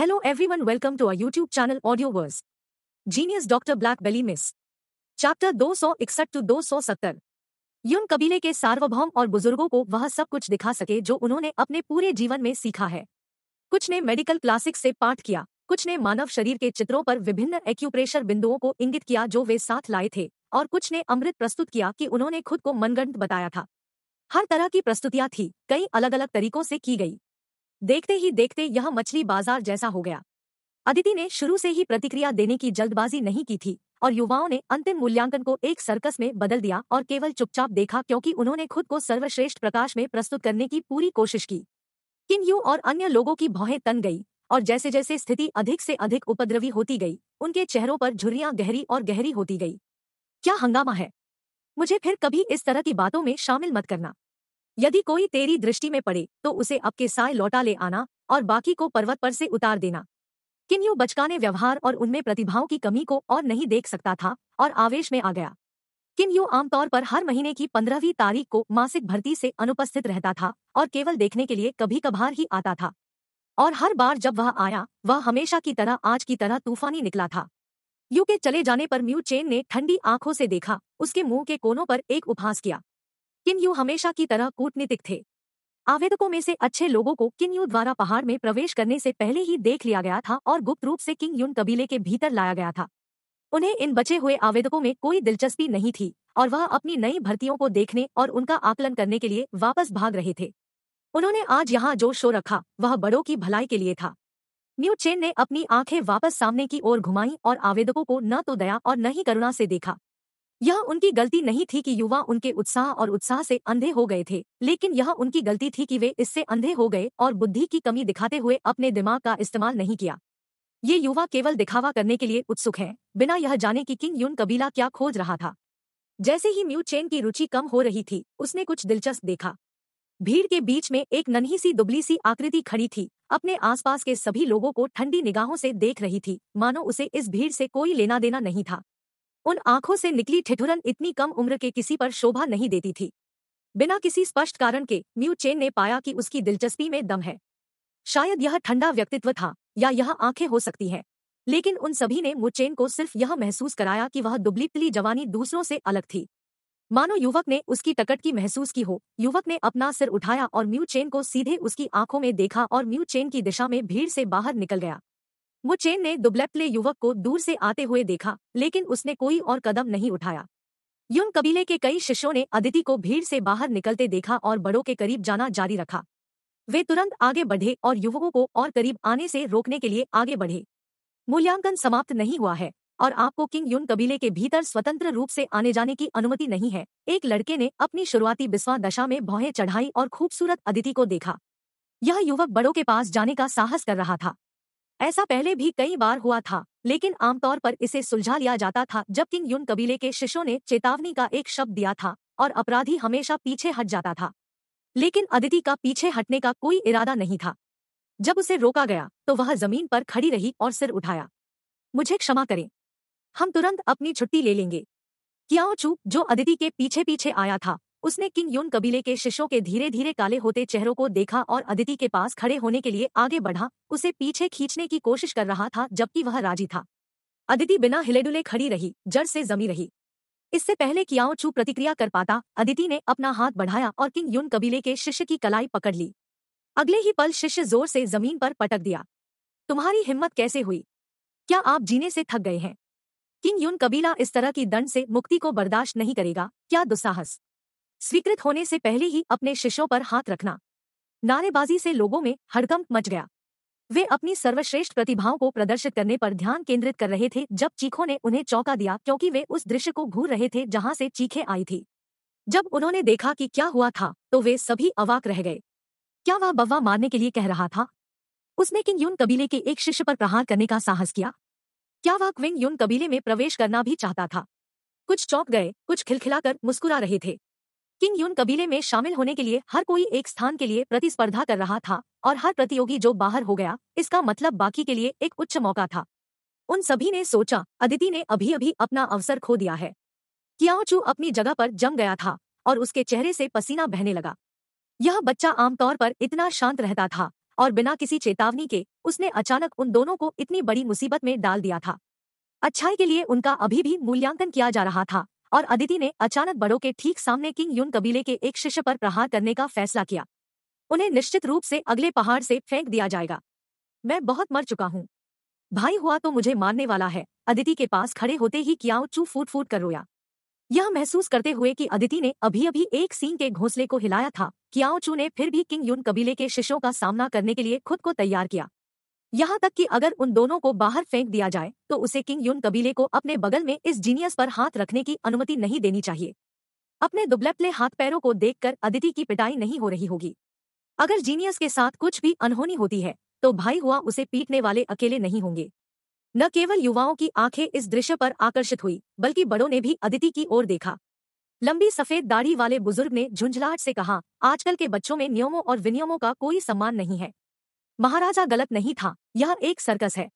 Hello everyone welcome to our YouTube channel Audioverse. Genius Dr. Black Belly Miss. Chapter दो सौ इकसठ to दो सौ सत्तर यून कबीले के सार्वभौम और बुजुर्गों को वह सब कुछ दिखा सके जो उन्होंने अपने पूरे जीवन में सीखा है कुछ ने मेडिकल क्लासिक से पाठ किया कुछ ने मानव शरीर के चित्रों पर विभिन्न एक्यूप्रेशर बिंदुओं को इंगित किया जो वे साथ लाए थे और कुछ ने अमृत प्रस्तुत किया कि उन्होंने खुद को मनगंत बताया था हर तरह की प्रस्तुतियां थी कई अलग अलग तरीकों से की गई देखते ही देखते यह मछली बाजार जैसा हो गया अदिति ने शुरू से ही प्रतिक्रिया देने की जल्दबाजी नहीं की थी और युवाओं ने अंतिम मूल्यांकन को एक सर्कस में बदल दिया और केवल चुपचाप देखा क्योंकि उन्होंने खुद को सर्वश्रेष्ठ प्रकाश में प्रस्तुत करने की पूरी कोशिश की किन यू और अन्य लोगों की भौहें तन गई और जैसे जैसे स्थिति अधिक से अधिक उपद्रवी होती गई उनके चेहरों पर झुर्रियां गहरी और गहरी होती गई क्या हंगामा है मुझे फिर कभी इस तरह की बातों में शामिल मत करना यदि कोई तेरी दृष्टि में पड़े तो उसे आपके साय लौटा ले आना और बाकी को पर्वत पर से उतार देना किन यू बचकाने व्यवहार और उनमें प्रतिभाओं की कमी को और नहीं देख सकता था और आवेश में आ गया किन यू आमतौर पर हर महीने की पंद्रहवीं तारीख को मासिक भर्ती से अनुपस्थित रहता था और केवल देखने के लिए कभी कभार ही आता था और हर बार जब वह आया वह हमेशा की तरह आज की तरह तूफानी निकला था यू के चले जाने पर म्यू चेन ने ठंडी आंखों से देखा उसके मुंह के कोनों पर एक उपहास किया किम यू हमेशा की तरह कूटनीतिक थे आवेदकों में से अच्छे लोगों को किंग यू द्वारा पहाड़ में प्रवेश करने से पहले ही देख लिया गया था और गुप्त रूप से किंग यून कबीले के भीतर लाया गया था उन्हें इन बचे हुए आवेदकों में कोई दिलचस्पी नहीं थी और वह अपनी नई भर्तियों को देखने और उनका आकलन करने के लिए वापस भाग रहे थे उन्होंने आज यहाँ जो शो रखा वह बड़ों की भलाई के लिए था न्यू चेन ने अपनी आंखें वापस सामने की ओर घुमाई और आवेदकों को न तो दया और न ही करुणा से देखा यह उनकी गलती नहीं थी कि युवा उनके उत्साह और उत्साह से अंधे हो गए थे लेकिन यह उनकी गलती थी कि वे इससे अंधे हो गए और बुद्धि की कमी दिखाते हुए अपने दिमाग का इस्तेमाल नहीं किया ये युवा केवल दिखावा करने के लिए उत्सुक हैं बिना यह जाने कि किंग यून कबीला क्या खोज रहा था जैसे ही म्यू चेन की रुचि कम हो रही थी उसने कुछ दिलचस्प देखा भीड़ के बीच में एक नन्ही सी दुबली सी आकृति खड़ी थी अपने आसपास के सभी लोगों को ठंडी निगाहों से देख रही थी मानो उसे इस भीड़ से कोई लेना देना नहीं था उन आंखों से निकली ठिठुरन इतनी कम उम्र के किसी पर शोभा नहीं देती थी बिना किसी स्पष्ट कारण के म्यू चेन ने पाया कि उसकी दिलचस्पी में दम है शायद यह ठंडा व्यक्तित्व था या यह आंखें हो सकती हैं लेकिन उन सभी ने मुचेन को सिर्फ यह महसूस कराया कि वह दुबली जवानी दूसरों से अलग थी मानो युवक ने उसकी टकट की महसूस की हो युवक ने अपना सिर उठाया और म्यू चेन को सीधे उसकी आंखों में देखा और म्यू चेन की दिशा में भीड़ से बाहर निकल गया मुचेन ने दुबलेपले युवक को दूर से आते हुए देखा लेकिन उसने कोई और कदम नहीं उठाया युन कबीले के कई शिष्यों ने अदिति को भीड़ से बाहर निकलते देखा और बड़ों के करीब जाना जारी रखा वे तुरंत आगे बढ़े और युवकों को और करीब आने से रोकने के लिए आगे बढ़े मूल्यांकन समाप्त नहीं हुआ है और आपको किंग युन कबीले के भीतर स्वतंत्र रूप से आने जाने की अनुमति नहीं है एक लड़के ने अपनी शुरुआती बिस्वा दशा में भौहें चढ़ाई और खूबसूरत अदिति को देखा यह युवक बड़ों के पास जाने का साहस कर रहा था ऐसा पहले भी कई बार हुआ था लेकिन आमतौर पर इसे सुलझा लिया जाता था जब किंग यून कबीले के शिष्यों ने चेतावनी का एक शब्द दिया था और अपराधी हमेशा पीछे हट जाता था लेकिन अदिति का पीछे हटने का कोई इरादा नहीं था जब उसे रोका गया तो वह जमीन पर खड़ी रही और सिर उठाया मुझे क्षमा करें हम तुरंत अपनी छुट्टी ले लेंगे क्या चू जो अदिति के पीछे पीछे आया था उसने किंग यून कबीले के शिष्यों के धीरे धीरे काले होते चेहरों को देखा और अदिति के पास खड़े होने के लिए आगे बढ़ा उसे पीछे खींचने की कोशिश कर रहा था जबकि वह राजी था अदिति बिना हिलेडुले खड़ी रही जड़ से जमी रही इससे पहले कि आओ छू प्रतिक्रिया कर पाता अदिति ने अपना हाथ बढ़ाया और किंग यून कबीले के शिष्य की कलाई पकड़ ली अगले ही पल शिष्य जोर से जमीन पर पटक दिया तुम्हारी हिम्मत कैसे हुई क्या आप जीने से थक गए हैं किंग यून कबीला इस तरह की दंड से मुक्ति को बर्दाश्त नहीं करेगा क्या दुस्साहस स्वीकृत होने से पहले ही अपने शिष्यों पर हाथ रखना नारेबाजी से लोगों में हड़कंप मच गया वे अपनी सर्वश्रेष्ठ प्रतिभाओं को प्रदर्शित करने पर ध्यान केंद्रित कर रहे थे जब चीखों ने उन्हें चौंका दिया क्योंकि वे उस दृश्य को घूर रहे थे जहां से चीखें आई थी जब उन्होंने देखा कि क्या हुआ था तो वे सभी अवाक रह गए क्या वह बव्वा मारने के लिए कह रहा था उसने किंग यून कबीले के एक शिष्य पर प्रहार करने का साहस किया क्या वह क्विंग यून कबीले में प्रवेश करना भी चाहता था कुछ चौंक गए कुछ खिलखिलाकर मुस्कुरा रहे थे किंग यून कबीले में शामिल होने के लिए हर कोई एक स्थान के लिए प्रतिस्पर्धा कर रहा था और हर प्रतियोगी जो बाहर हो गया इसका मतलब बाकी के लिए एक उच्च मौका था उन सभी ने सोचा अदिति ने अभी अभी अपना अवसर खो दिया है कियाओचू अपनी जगह पर जम गया था और उसके चेहरे से पसीना बहने लगा यह बच्चा आमतौर पर इतना शांत रहता था और बिना किसी चेतावनी के उसने अचानक उन दोनों को इतनी बड़ी मुसीबत में डाल दिया था अच्छाई के लिए उनका अभी भी मूल्यांकन किया जा रहा था और अदिति ने अचानक बड़ों के ठीक सामने किंग यून कबीले के एक शिष्य पर प्रहार करने का फैसला किया उन्हें निश्चित रूप से अगले पहाड़ से फेंक दिया जाएगा मैं बहुत मर चुका हूँ भाई हुआ तो मुझे मारने वाला है अदिति के पास खड़े होते ही क्या चू फूट फूट कर रोया यह महसूस करते हुए कि अदिति ने अभी अभी एक सीन के घोंसले को हिलाया था कियाओ चू ने फिर भी किंग यून कबीले के शिष्यों का सामना करने के लिए खुद को तैयार किया यहाँ तक कि अगर उन दोनों को बाहर फेंक दिया जाए तो उसे किंग यून कबीले को अपने बगल में इस जीनियस पर हाथ रखने की अनुमति नहीं देनी चाहिए अपने दुबलपले हाथ पैरों को देखकर अदिति की पिटाई नहीं हो रही होगी अगर जीनियस के साथ कुछ भी अनहोनी होती है तो भाई हुआ उसे पीटने वाले अकेले नहीं होंगे न केवल युवाओं की आंखें इस दृश्य पर आकर्षित हुई बल्कि बड़ों ने भी अदिति की ओर देखा लंबी सफेद दाढ़ी वाले बुजुर्ग ने झुंझलाहट से कहा आजकल के बच्चों में नियमों और विनियमों का कोई सम्मान नहीं है महाराजा गलत नहीं था यह एक सर्कस है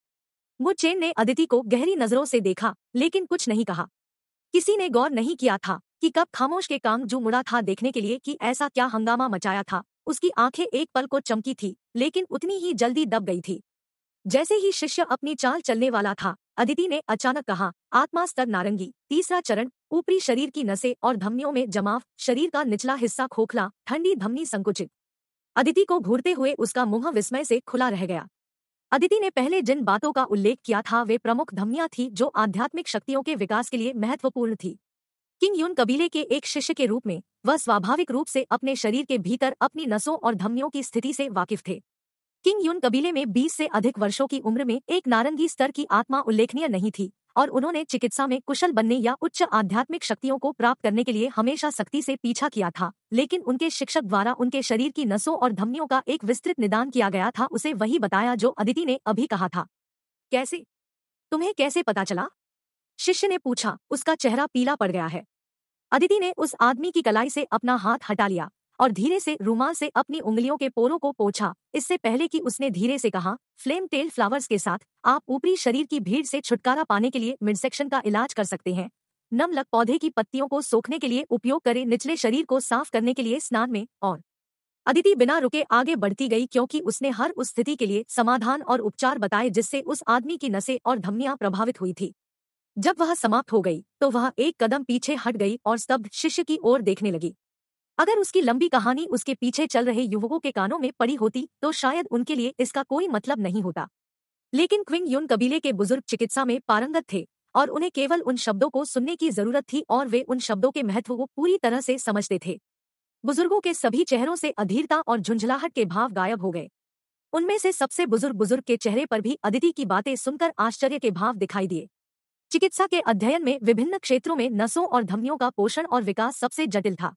मुचेन ने अदिति को गहरी नजरों से देखा लेकिन कुछ नहीं कहा किसी ने गौर नहीं किया था कि कब खामोश के काम जो मुड़ा था देखने के लिए कि ऐसा क्या हंगामा मचाया था उसकी आंखें एक पल को चमकी थी लेकिन उतनी ही जल्दी दब गई थी जैसे ही शिष्य अपनी चाल चलने वाला था अदिति ने अचानक कहा आत्मा स्तर नारंगी तीसरा चरण ऊपरी शरीर की नसें और धमनियों में जमाव शरीर का निचला हिस्सा खोखला ठंडी धमनी संकुचित अदिति को घूरते हुए उसका मुंह विस्मय से खुला रह गया अदिति ने पहले जिन बातों का उल्लेख किया था वे प्रमुख धमनियां थी जो आध्यात्मिक शक्तियों के विकास के लिए महत्वपूर्ण थी किंग यून कबीले के एक शिष्य के रूप में वह स्वाभाविक रूप से अपने शरीर के भीतर अपनी नसों और धमनियों की स्थिति से वाकिफ थे किंग यून कबीले में 20 से अधिक वर्षों की उम्र में एक नारंगी स्तर की आत्मा उल्लेखनीय नहीं थी और उन्होंने चिकित्सा में कुशल बनने या उच्च आध्यात्मिक शक्तियों को प्राप्त करने के लिए हमेशा सख्ती से पीछा किया था लेकिन उनके शिक्षक द्वारा उनके शरीर की नसों और धमनियों का एक विस्तृत निदान किया गया था उसे वही बताया जो अदिति ने अभी कहा था कैसे तुम्हें कैसे पता चला शिष्य ने पूछा उसका चेहरा पीला पड़ गया है अदिति ने उस आदमी की कलाई से अपना हाथ हटा लिया और धीरे से रूमाल से अपनी उंगलियों के पोरों को पोछा इससे पहले कि उसने धीरे से कहा फ्लेम टेल फ्लावर्स के साथ आप ऊपरी शरीर की भीड़ से छुटकारा पाने के लिए मिडसेक्शन का इलाज कर सकते हैं नमलक पौधे की पत्तियों को सोखने के लिए उपयोग करें निचले शरीर को साफ करने के लिए स्नान में और अदिति बिना रुके आगे बढ़ती गई क्योंकि उसने हर उस स्थिति के लिए समाधान और उपचार बताए जिससे उस आदमी की नसें और धमनियां प्रभावित हुई थी जब वह समाप्त हो गई तो वह एक कदम पीछे हट गई और स्तब्ध शिष्य की ओर देखने लगी अगर उसकी लंबी कहानी उसके पीछे चल रहे युवकों के कानों में पड़ी होती तो शायद उनके लिए इसका कोई मतलब नहीं होता लेकिन क्विंग यून कबीले के बुजुर्ग चिकित्सा में पारंगत थे और उन्हें केवल उन शब्दों को सुनने की जरूरत थी और वे उन शब्दों के महत्व को पूरी तरह से समझते थे बुजुर्गों के सभी चेहरों से अधीरता और झुंझलाहट के भाव गायब हो गए उनमें से सबसे बुजुर्ग बुजुर्ग के चेहरे पर भी अदिति की बातें सुनकर आश्चर्य के भाव दिखाई दिए चिकित्सा के अध्ययन में विभिन्न क्षेत्रों में नसों और धमनियों का पोषण और विकास सबसे जटिल था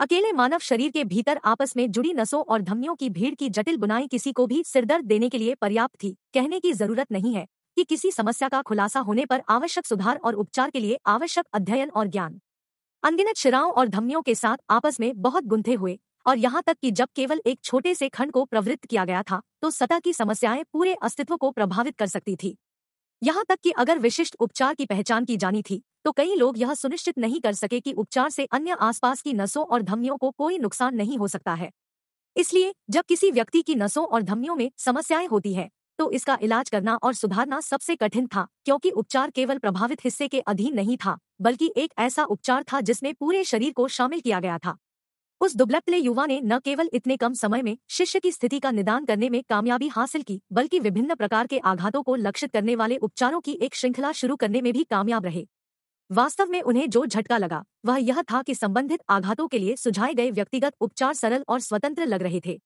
अकेले मानव शरीर के भीतर आपस में जुड़ी नसों और धमनियों की भीड़ की जटिल बुनाई किसी को भी सिरदर्द देने के लिए पर्याप्त थी कहने की जरूरत नहीं है कि किसी समस्या का खुलासा होने पर आवश्यक सुधार और उपचार के लिए आवश्यक अध्ययन और ज्ञान अनगिनत शिराओं और धमनियों के साथ आपस में बहुत गुंथे हुए और यहाँ तक कि जब केवल एक छोटे से खंड को प्रवृत्त किया गया था तो सतह की समस्याएं पूरे अस्तित्व को प्रभावित कर सकती थी यहाँ तक कि अगर विशिष्ट उपचार की पहचान की जानी थी तो कई लोग यह सुनिश्चित नहीं कर सके कि उपचार से अन्य आसपास की नसों और धमनियों को कोई नुकसान नहीं हो सकता है इसलिए जब किसी व्यक्ति की नसों और धमनियों में समस्याएं होती है तो इसका इलाज करना और सुधारना सबसे कठिन था क्योंकि उपचार केवल प्रभावित हिस्से के अधीन नहीं था बल्कि एक ऐसा उपचार था जिसमें पूरे शरीर को शामिल किया गया था उस दुबलपले युवा ने न केवल इतने कम समय में शिष्य की स्थिति का निदान करने में कामयाबी हासिल की बल्कि विभिन्न प्रकार के आघातों को लक्षित करने वाले उपचारों की एक श्रृंखला शुरू करने में भी कामयाब रहे वास्तव में उन्हें जो झटका लगा वह यह था कि संबंधित आघातों के लिए सुझाए गए व्यक्तिगत उपचार सरल और स्वतंत्र लग रहे थे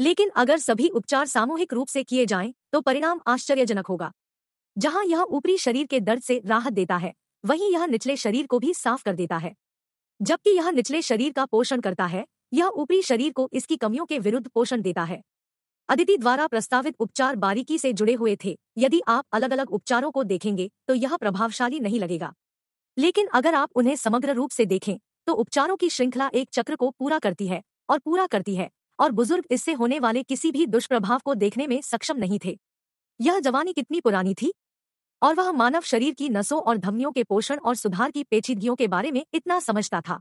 लेकिन अगर सभी उपचार सामूहिक रूप से किए जाएं तो परिणाम आश्चर्यजनक होगा जहां यह ऊपरी शरीर के दर्द से राहत देता है वहीं यह निचले शरीर को भी साफ कर देता है जबकि यह निचले शरीर का पोषण करता है यह ऊपरी शरीर को इसकी कमियों के विरुद्ध पोषण देता है अदिति द्वारा प्रस्तावित उपचार बारीकी से जुड़े हुए थे यदि आप अलग अलग उपचारों को देखेंगे तो यह प्रभावशाली नहीं लगेगा लेकिन अगर आप उन्हें समग्र रूप से देखें तो उपचारों की श्रृंखला एक चक्र को पूरा करती है और पूरा करती है और बुजुर्ग इससे होने वाले किसी भी दुष्प्रभाव को देखने में सक्षम नहीं थे यह जवानी कितनी पुरानी थी और वह मानव शरीर की नसों और धमनियों के पोषण और सुधार की पेचीदगियों के बारे में इतना समझता था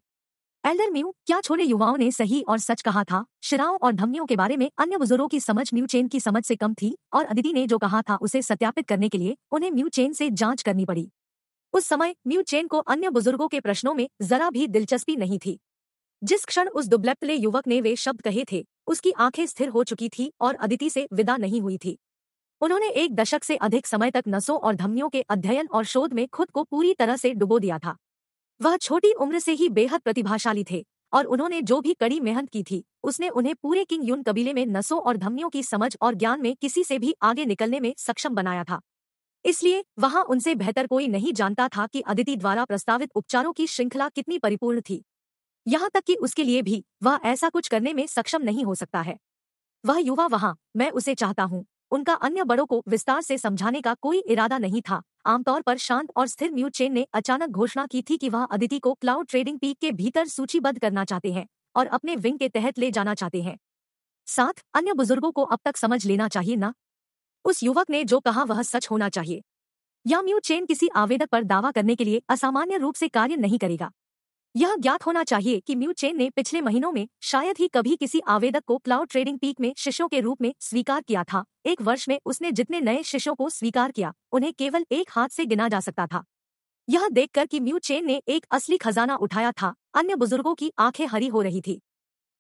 एल्डर म्यू क्या छोटे युवाओं ने सही और सच कहा था शिराओं और धमनियों के बारे में अन्य बुजुर्गों की समझ म्यू चेन की समझ से कम थी और अदिति ने जो कहा था उसे सत्यापित करने के लिए उन्हें म्यू चेन से जांच करनी पड़ी उस समय म्यू चेन को अन्य बुजुर्गों के प्रश्नों में जरा भी दिलचस्पी नहीं थी जिस क्षण उस दुबलपले युवक ने वे शब्द कहे थे उसकी आंखें स्थिर हो चुकी थी और अदिति से विदा नहीं हुई थी उन्होंने एक दशक से अधिक समय तक नसों और धमनियों के अध्ययन और शोध में खुद को पूरी तरह से डुबो दिया था वह छोटी उम्र से ही बेहद प्रतिभाशाली थे और उन्होंने जो भी कड़ी मेहनत की थी उसने उन्हें पूरे किंग यून कबीले में नसों और धमनियों की समझ और ज्ञान में किसी से भी आगे निकलने में सक्षम बनाया था इसलिए वहां उनसे बेहतर कोई नहीं जानता था कि अदिति द्वारा प्रस्तावित उपचारों की श्रृंखला कितनी परिपूर्ण थी यहां तक कि उसके लिए भी वह ऐसा कुछ करने में सक्षम नहीं हो सकता है वह युवा वहां मैं उसे चाहता हूँ उनका अन्य बड़ों को विस्तार से समझाने का कोई इरादा नहीं था आमतौर पर शांत और स्थिर न्यूज चेन ने अचानक घोषणा की थी कि वह अदिति को क्लाउड ट्रेडिंग पीक के भीतर सूचीबद्ध करना चाहते हैं और अपने विंग के तहत ले जाना चाहते हैं साथ अन्य बुजुर्गों को अब तक समझ लेना चाहिए ना उस युवक ने जो कहा वह सच होना चाहिए या म्यू चेन किसी आवेदक पर दावा करने के लिए असामान्य रूप से कार्य नहीं करेगा यह ज्ञात होना चाहिए कि म्यू चेन ने पिछले महीनों में शायद ही कभी किसी आवेदक को क्लाउड ट्रेडिंग पीक में शिशों के रूप में स्वीकार किया था एक वर्ष में उसने जितने नए शिशों को स्वीकार किया उन्हें केवल एक हाथ से गिना जा सकता था यह देखकर कि म्यू चेन ने एक असली खजाना उठाया था अन्य बुजुर्गों की आंखें हरी हो रही थी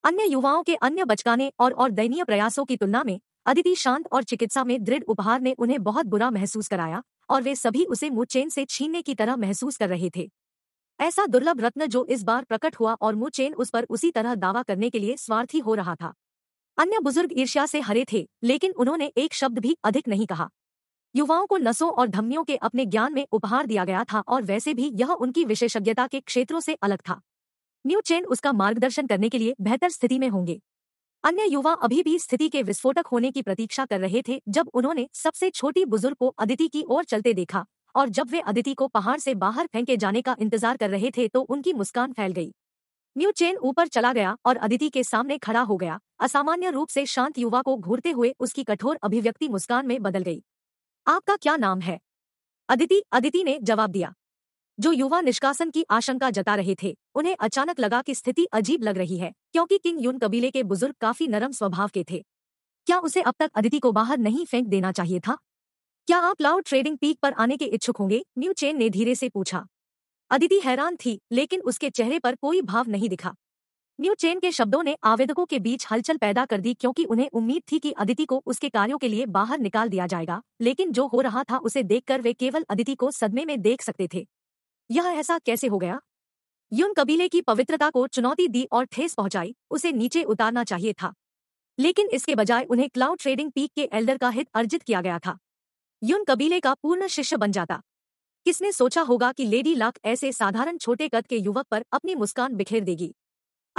अन्य युवाओं के अन्य बचकाने और और दयनीय प्रयासों की तुलना में अदिति शांत और चिकित्सा में दृढ़ उपहार ने उन्हें बहुत बुरा महसूस कराया और वे सभी उसे मुचेन से छीनने की तरह महसूस कर रहे थे ऐसा दुर्लभ रत्न जो इस बार प्रकट हुआ और मुचेन उस पर उसी तरह दावा करने के लिए स्वार्थी हो रहा था अन्य बुजुर्ग ईर्ष्या से हरे थे लेकिन उन्होंने एक शब्द भी अधिक नहीं कहा युवाओं को नसों और धमनियों के अपने ज्ञान में उपहार दिया गया था और वैसे भी यह उनकी विशेषज्ञता के क्षेत्रों से अलग था न्यू चेन उसका मार्गदर्शन करने के लिए बेहतर स्थिति में होंगे अन्य युवा अभी भी स्थिति के विस्फोटक होने की प्रतीक्षा कर रहे थे जब उन्होंने सबसे छोटी बुजुर्ग को अदिति की ओर चलते देखा और जब वे अदिति को पहाड़ से बाहर फेंके जाने का इंतजार कर रहे थे तो उनकी मुस्कान फैल गई न्यू चेन ऊपर चला गया और अदिति के सामने खड़ा हो गया असामान्य रूप से शांत युवा को घूरते हुए उसकी कठोर अभिव्यक्ति मुस्कान में बदल गई आपका क्या नाम है अदिति अदिति ने जवाब दिया जो युवा निष्कासन की आशंका जता रहे थे उन्हें अचानक लगा कि स्थिति अजीब लग रही है क्योंकि किंग यून कबीले के बुजुर्ग काफी नरम स्वभाव के थे क्या उसे अब तक अदिति को बाहर नहीं फेंक देना चाहिए था क्या आप लाउड ट्रेडिंग पीक पर आने के इच्छुक होंगे न्यू चेन ने धीरे से पूछा अदिति हैरान थी लेकिन उसके चेहरे पर कोई भाव नहीं दिखा न्यू चेन के शब्दों ने आवेदकों के बीच हलचल पैदा कर दी क्योंकि उन्हें उम्मीद थी कि अदिति को उसके कार्यों के लिए बाहर निकाल दिया जाएगा लेकिन जो हो रहा था उसे देखकर वे केवल अदिति को सदमे में देख सकते थे यह ऐसा कैसे हो गया यून कबीले की पवित्रता को चुनौती दी और ठेस पहुंचाई उसे नीचे उतारना चाहिए था लेकिन इसके बजाय उन्हें क्लाउड ट्रेडिंग पीक के एल्डर का हित अर्जित किया गया था यून कबीले का पूर्ण शिष्य बन जाता किसने सोचा होगा कि लेडी लाक ऐसे साधारण छोटे कद के युवक पर अपनी मुस्कान बिखेर देगी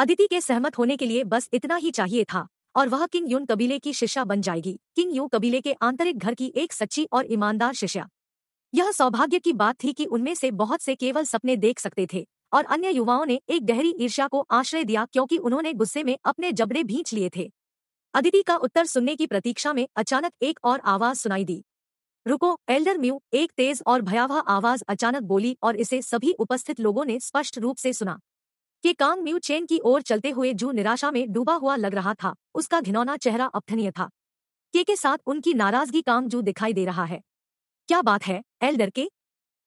अदिति के सहमत होने के लिए बस इतना ही चाहिए था और वह किंग यून कबीले की शिष्या बन जाएगी किंग यू कबीले के आंतरिक घर की एक सच्ची और ईमानदार शिष्या यह सौभाग्य की बात थी कि उनमें से बहुत से केवल सपने देख सकते थे और अन्य युवाओं ने एक गहरी ईर्ष्या को आश्रय दिया क्योंकि उन्होंने गुस्से में अपने जबड़े भींच लिए थे अदिति का उत्तर सुनने की प्रतीक्षा में अचानक एक और आवाज सुनाई दी रुको एल्डर म्यू एक तेज और भयावह आवाज अचानक बोली और इसे सभी उपस्थित लोगों ने स्पष्ट रूप से सुना कि कांग म्यू चेन की ओर चलते हुए जू निराशा में डूबा हुआ लग रहा था उसका घिनौना चेहरा अपठनीय था के के साथ उनकी नाराजगी कांग जू दिखाई दे रहा है क्या बात है एल्डर के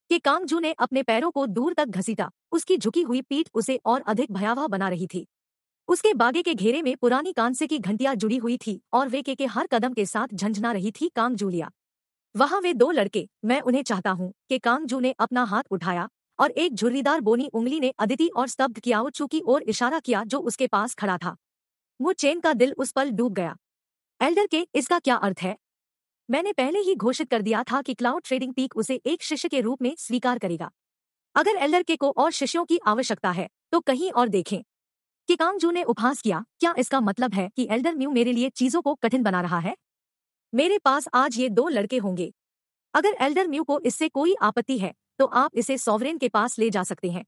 के कांग जू ने अपने पैरों को दूर तक घसीटा उसकी झुकी हुई पीठ उसे और अधिक भयावह बना रही थी उसके बागे के घेरे में पुरानी कांसे की घंटियां जुड़ी हुई थी और वे के के हर कदम के साथ झंझना रही थी कांग जूलिया वहां वे दो लड़के मैं उन्हें चाहता हूँ के कांगजू ने अपना हाथ उठाया और एक झुर्रीदार बोनी उंगली ने अदिति और स्तब्ध कियाओचू की ओर इशारा किया जो उसके पास खड़ा था वो चेन का दिल उस पल डूब गया एल्डर के इसका क्या अर्थ है मैंने पहले ही घोषित कर दिया था कि क्लाउड ट्रेडिंग पीक उसे एक शिष्य के रूप में स्वीकार करेगा अगर एल्डर के को और शिष्यों की आवश्यकता है तो कहीं और देखें कि कांगजू ने उपहास किया क्या इसका मतलब है कि एल्डर म्यू मेरे लिए चीजों को कठिन बना रहा है मेरे पास आज ये दो लड़के होंगे अगर एल्डर म्यू को इससे कोई आपत्ति है तो आप इसे सॉवरेन के पास ले जा सकते हैं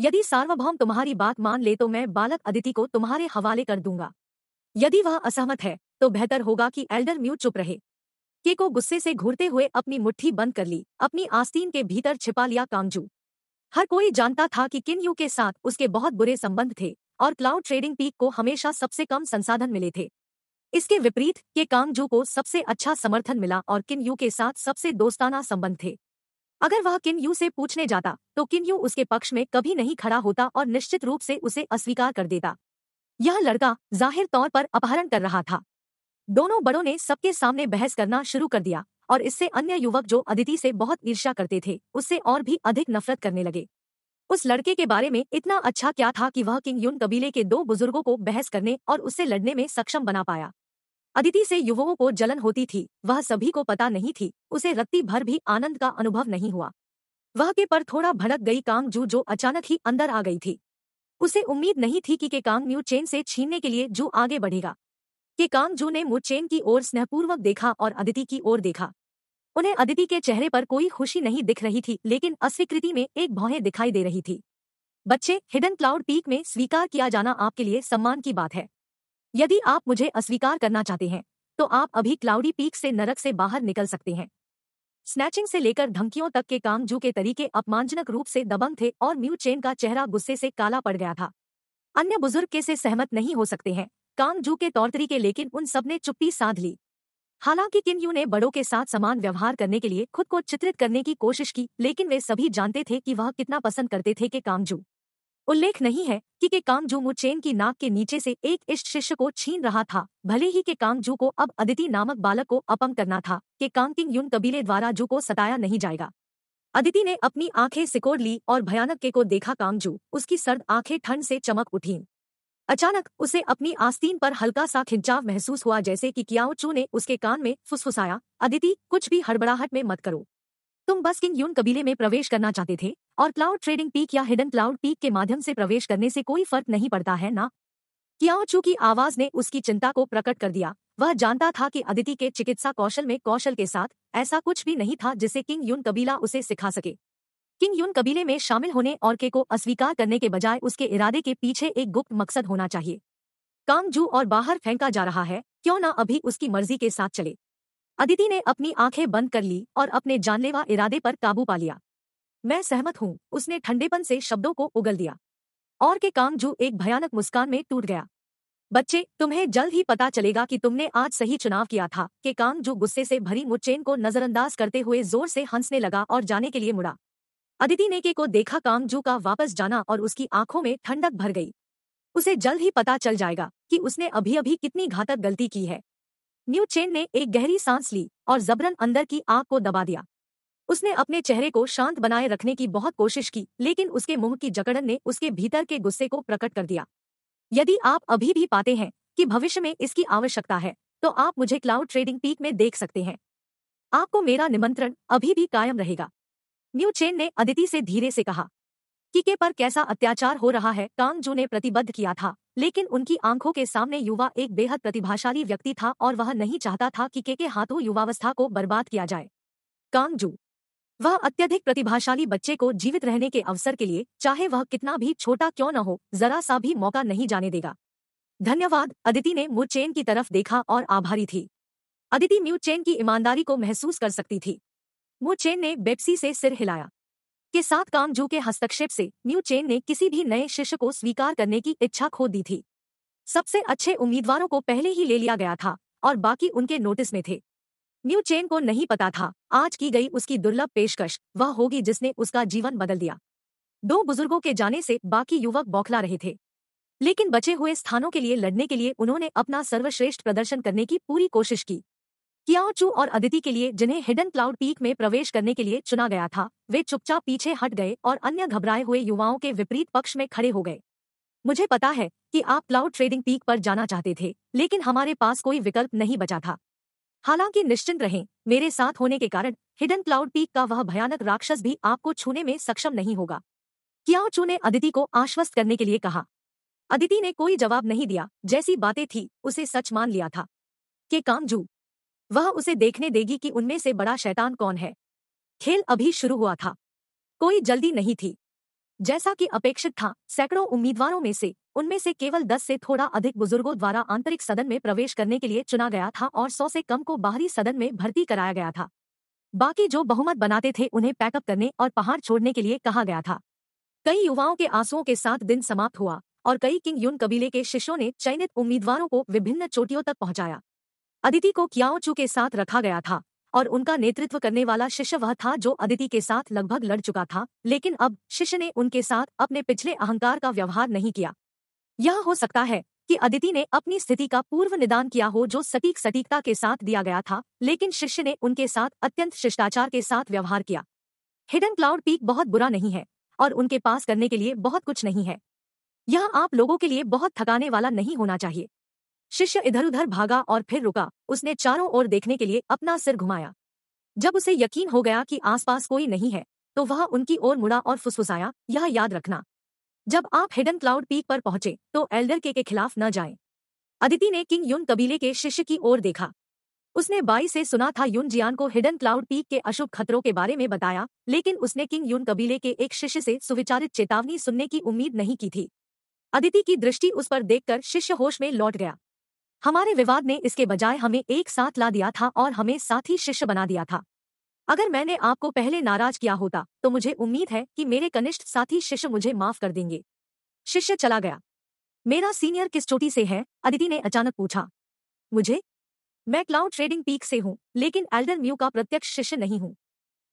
यदि सार्वभौम तुम्हारी बात मान ले तो मैं बालक अदिति को तुम्हारे हवाले कर दूंगा यदि वह असहमत है तो बेहतर होगा कि एल्डर म्यू चुप रहे के को गुस्से से घूरते हुए अपनी मुट्ठी बंद कर ली अपनी आस्तीन के भीतर छिपा लिया कांगजू हर कोई जानता था कि किन यू के साथ उसके बहुत बुरे संबंध थे और क्लाउड ट्रेडिंग पीक को हमेशा सबसे कम संसाधन मिले थे इसके विपरीत के कांगजू को सबसे अच्छा समर्थन मिला और किन यू के साथ सबसे दोस्ताना संबंध थे अगर वह किन यू से पूछने जाता तो किन यू उसके पक्ष में कभी नहीं खड़ा होता और निश्चित रूप से उसे अस्वीकार कर देता यह लड़का जाहिर तौर पर अपहरण कर रहा था दोनों बड़ों ने सबके सामने बहस करना शुरू कर दिया और इससे अन्य युवक जो अदिति से बहुत ईर्ष्या करते थे उससे और भी अधिक नफरत करने लगे उस लड़के के बारे में इतना अच्छा क्या था कि वह किंग यून कबीले के दो बुजुर्गों को बहस करने और उससे लड़ने में सक्षम बना पाया अदिति से युवाओं को जलन होती थी वह सभी को पता नहीं थी उसे रत्ती भर भी आनंद का अनुभव नहीं हुआ वह के पर थोड़ा भड़क गई कांगजू जो अचानक ही अंदर आ गई थी उसे उम्मीद नहीं थी कि के कांगन्यू चेन से छीनने के लिए जू आगे बढ़ेगा के कांगजू ने मु चेन की ओर स्नेहपूर्वक देखा और अदिति की ओर देखा उन्हें अदिति के चेहरे पर कोई खुशी नहीं दिख रही थी लेकिन अस्वीकृति में एक भौहें दिखाई दे रही थी बच्चे हिडन क्लाउड पीक में स्वीकार किया जाना आपके लिए सम्मान की बात है यदि आप मुझे अस्वीकार करना चाहते हैं तो आप अभी क्लाउडी पीक से नरक से बाहर निकल सकते हैं स्नैचिंग से लेकर धमकियों तक के काम जू के तरीके अपमानजनक रूप से दबंग थे और म्यू चेन का चेहरा गुस्से से काला पड़ गया था अन्य बुजुर्ग के से सहमत नहीं हो सकते हैं कामजू जू के तौर तरीके लेकिन उन सबने चुप्पी साध ली हालांकि किम यू ने बड़ों के साथ समान व्यवहार करने के लिए खुद को चित्रित करने की कोशिश की लेकिन वे सभी जानते थे कि वह कितना पसंद करते थे कि कामजू उल्लेख नहीं है कि के कांगजू मुचेन की नाक के नीचे से एक इष्ट शिष्य को छीन रहा था भले ही के कांगजू को अब अदिति नामक बालक को अपंग करना था के कांगकिंग युन कबीले द्वारा जू को सताया नहीं जाएगा अदिति ने अपनी आंखें सिकोड़ ली और भयानक के को देखा कामजू उसकी सर्द आंखें ठंड से चमक उठी अचानक उसे अपनी आस्तीन पर हल्का सा खिंचाव महसूस हुआ जैसे कि कियाओ चू ने उसके कान में फुसफुसाया अदिति कुछ भी हड़बड़ाहट में मत करो तुम बस किंग यून कबीले में प्रवेश करना चाहते थे और क्लाउड ट्रेडिंग पीक या हिडन क्लाउड पीक के माध्यम से प्रवेश करने से कोई फर्क नहीं पड़ता है ना क्या चू की आवाज ने उसकी चिंता को प्रकट कर दिया वह जानता था कि अदिति के चिकित्सा कौशल में कौशल के साथ ऐसा कुछ भी नहीं था जिसे किंग यून कबीला उसे सिखा सके किंग यून कबीले में शामिल होने और के को अस्वीकार करने के बजाय उसके इरादे के पीछे एक गुप्त मकसद होना चाहिए कांगजू और बाहर फेंका जा रहा है क्यों ना अभी उसकी मर्जी के साथ चले अदिति ने अपनी आंखें बंद कर ली और अपने जानलेवा इरादे पर काबू पा लिया मैं सहमत हूँ उसने ठंडेपन से शब्दों को उगल दिया और के काम जो एक भयानक मुस्कान में टूट गया बच्चे तुम्हें जल्द ही पता चलेगा कि तुमने आज सही चुनाव किया था के काम जो गुस्से से भरी मुचेन को नजरअंदाज करते हुए जोर से हंसने लगा और जाने के लिए मुड़ा अदिति ने के को देखा कामजू का वापस जाना और उसकी आंखों में ठंडक भर गई उसे जल्द ही पता चल जाएगा कि उसने अभी अभी कितनी घातक गलती की है न्यू चेन ने एक गहरी सांस ली और जबरन अंदर की आग को दबा दिया उसने अपने चेहरे को शांत बनाए रखने की बहुत कोशिश की लेकिन उसके मुंह की जकड़न ने उसके भीतर के गुस्से को प्रकट कर दिया यदि आप अभी भी पाते हैं कि भविष्य में इसकी आवश्यकता है तो आप मुझे क्लाउड ट्रेडिंग पीक में देख सकते हैं आपको मेरा निमंत्रण अभी भी कायम रहेगा न्यू चेन ने अदिति से धीरे से कहा किके पर कैसा अत्याचार हो रहा है कांग ने प्रतिबद्ध किया था लेकिन उनकी आंखों के सामने युवा एक बेहद प्रतिभाशाली व्यक्ति था और वह नहीं चाहता था कि के के हाथों युवावस्था को बर्बाद किया जाए कांग जू वह अत्यधिक प्रतिभाशाली बच्चे को जीवित रहने के अवसर के लिए चाहे वह कितना भी छोटा क्यों न हो जरा सा भी मौका नहीं जाने देगा धन्यवाद अदिति ने मूचेन की तरफ देखा और आभारी थी अदिति म्यूचेन की ईमानदारी को महसूस कर सकती थी मूचेन ने बेप्सी से सिर हिलाया के साथ कांगजू के हस्तक्षेप से न्यू चेन ने किसी भी नए शिष्य को स्वीकार करने की इच्छा खो दी थी सबसे अच्छे उम्मीदवारों को पहले ही ले लिया गया था और बाकी उनके नोटिस में थे न्यू चेन को नहीं पता था आज की गई उसकी दुर्लभ पेशकश वह होगी जिसने उसका जीवन बदल दिया दो बुजुर्गों के जाने से बाकी युवक बौखला रहे थे लेकिन बचे हुए स्थानों के लिए लड़ने के लिए उन्होंने अपना सर्वश्रेष्ठ प्रदर्शन करने की पूरी कोशिश की कियाओ चू और अदिति के लिए जिन्हें हिडन क्लाउड पीक में प्रवेश करने के लिए चुना गया था वे चुपचाप पीछे हट गए और अन्य घबराए हुए युवाओं के विपरीत पक्ष में खड़े हो गए मुझे पता है कि आप क्लाउड ट्रेडिंग पीक पर जाना चाहते थे लेकिन हमारे पास कोई विकल्प नहीं बचा था हालांकि निश्चिंत रहें मेरे साथ होने के कारण हिडन क्लाउड पीक का वह भयानक राक्षस भी आपको छूने में सक्षम नहीं होगा कियाओ चू ने अदिति को आश्वस्त करने के लिए कहा अदिति ने कोई जवाब नहीं दिया जैसी बातें थी उसे सच मान लिया था के कामजू वह उसे देखने देगी कि उनमें से बड़ा शैतान कौन है खेल अभी शुरू हुआ था कोई जल्दी नहीं थी जैसा कि अपेक्षित था सैकड़ों उम्मीदवारों में से उनमें से केवल दस से थोड़ा अधिक बुजुर्गों द्वारा आंतरिक सदन में प्रवेश करने के लिए चुना गया था और सौ से कम को बाहरी सदन में भर्ती कराया गया था बाकी जो बहुमत बनाते थे उन्हें पैकअप करने और पहाड़ छोड़ने के लिए कहा गया था कई युवाओं के आंसुओं के साथ दिन समाप्त हुआ और कई किंग यून कबीले के शिष्यों ने चयनित उम्मीदवारों को विभिन्न चोटियों तक पहुंचाया अदिति को क्याओचू के साथ रखा गया था और उनका नेतृत्व करने वाला शिष्य वह था जो अदिति के साथ लगभग लड़ चुका था लेकिन अब शिष्य ने उनके साथ अपने पिछले अहंकार का व्यवहार नहीं किया यह हो सकता है कि अदिति ने अपनी स्थिति का पूर्व निदान किया हो जो सटीक सटीकता के साथ दिया गया था लेकिन शिष्य ने उनके साथ अत्यंत शिष्टाचार के साथ व्यवहार किया हिडन क्लाउड पीक बहुत बुरा नहीं है और उनके पास करने के लिए बहुत कुछ नहीं है यह आप लोगों के लिए बहुत थकाने वाला नहीं होना चाहिए शिष्य इधर उधर भागा और फिर रुका उसने चारों ओर देखने के लिए अपना सिर घुमाया जब उसे यकीन हो गया कि आसपास कोई नहीं है तो वह उनकी ओर मुड़ा और फुसफुसाया यह याद रखना जब आप हिडन क्लाउड पीक पर पहुंचे तो एल्डर के के खिलाफ न जाएं। अदिति ने किंग युन कबीले के शिष्य की ओर देखा उसने बाई से सुना था युन जियान को हिडन क्लाउड पीक के अशुभ खतरों के बारे में बताया लेकिन उसने किंग युन कबीले के एक शिष्य से सुविचारित चेतावनी सुनने की उम्मीद नहीं की थी अदिति की दृष्टि उस पर देखकर शिष्य होश में लौट गया हमारे विवाद ने इसके बजाय हमें एक साथ ला दिया था और हमें साथी शिष्य बना दिया था अगर मैंने आपको पहले नाराज किया होता तो मुझे उम्मीद है कि मेरे कनिष्ठ साथी शिष्य मुझे माफ कर देंगे शिष्य चला गया मेरा सीनियर किस चोटी से है अदिति ने अचानक पूछा मुझे मैं क्लाउड ट्रेडिंग पीक से हूं लेकिन एल्डर म्यू का प्रत्यक्ष शिष्य नहीं हूं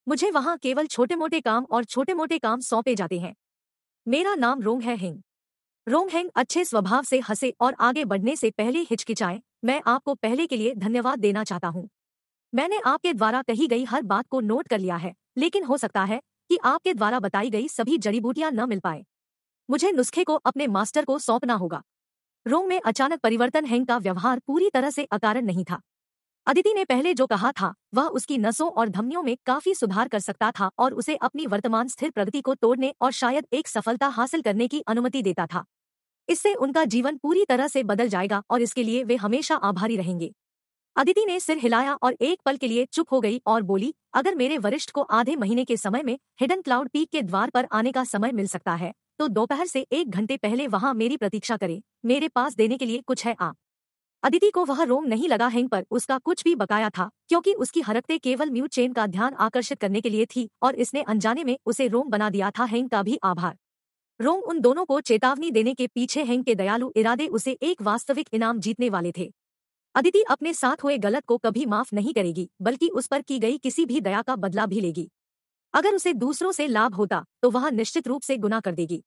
मुझे वहां केवल छोटे मोटे काम और छोटे मोटे काम सौंपे जाते हैं मेरा नाम रोंग है हिंग रोंग अच्छे स्वभाव से हंसे और आगे बढ़ने से पहले हिचकिचाएं मैं आपको पहले के लिए धन्यवाद देना चाहता हूँ मैंने आपके द्वारा कही गई हर बात को नोट कर लिया है लेकिन हो सकता है कि आपके द्वारा बताई गई सभी जड़ी बूटियां न मिल पाए मुझे नुस्खे को अपने मास्टर को सौंपना होगा रोंग में अचानक परिवर्तन हैंग का व्यवहार पूरी तरह से अकारण नहीं था अदिति ने पहले जो कहा था वह उसकी नसों और धमनियों में काफी सुधार कर सकता था और उसे अपनी वर्तमान स्थिर प्रगति को तोड़ने और शायद एक सफलता हासिल करने की अनुमति देता था इससे उनका जीवन पूरी तरह से बदल जाएगा और इसके लिए वे हमेशा आभारी रहेंगे अदिति ने सिर हिलाया और एक पल के लिए चुप हो गई और बोली अगर मेरे वरिष्ठ को आधे महीने के समय में हिडन क्लाउड पीक के द्वार पर आने का समय मिल सकता है तो दोपहर से एक घंटे पहले वहां मेरी प्रतीक्षा करें मेरे पास देने के लिए कुछ है आ अदिति को वह रोम नहीं लगा हैंग पर उसका कुछ भी बकाया था क्योंकि उसकी हरकतें केवल म्यू चेन का ध्यान आकर्षित करने के लिए थी और इसने अनजाने में उसे रोम बना दिया था हैंग का भी आभार रोम उन दोनों को चेतावनी देने के पीछे हैंग के दयालु इरादे उसे एक वास्तविक इनाम जीतने वाले थे अदिति अपने साथ हुए गलत को कभी माफ नहीं करेगी बल्कि उस पर की गई किसी भी दया का बदला भी लेगी अगर उसे दूसरों से लाभ होता तो वह निश्चित रूप से गुना कर देगी